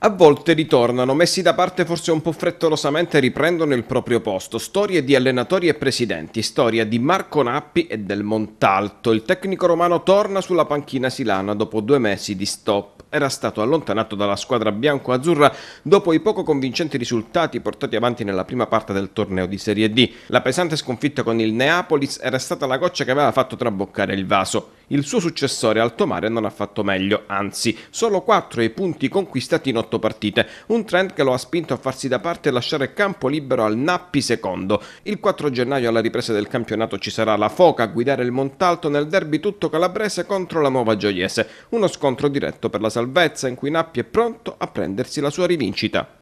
A volte ritornano, messi da parte forse un po' frettolosamente riprendono il proprio posto. Storie di allenatori e presidenti, storia di Marco Nappi e del Montalto. Il tecnico romano torna sulla panchina silana dopo due mesi di stop era stato allontanato dalla squadra bianco-azzurra dopo i poco convincenti risultati portati avanti nella prima parte del torneo di Serie D. La pesante sconfitta con il Neapolis era stata la goccia che aveva fatto traboccare il vaso. Il suo successore Altomare non ha fatto meglio, anzi, solo 4 i punti conquistati in 8 partite, un trend che lo ha spinto a farsi da parte e lasciare campo libero al Nappi secondo. Il 4 gennaio alla ripresa del campionato ci sarà la Foca a guidare il Montalto nel derby tutto calabrese contro la Nuova Gioiese, uno scontro diretto per la salvezza in cui Nappi è pronto a prendersi la sua rivincita.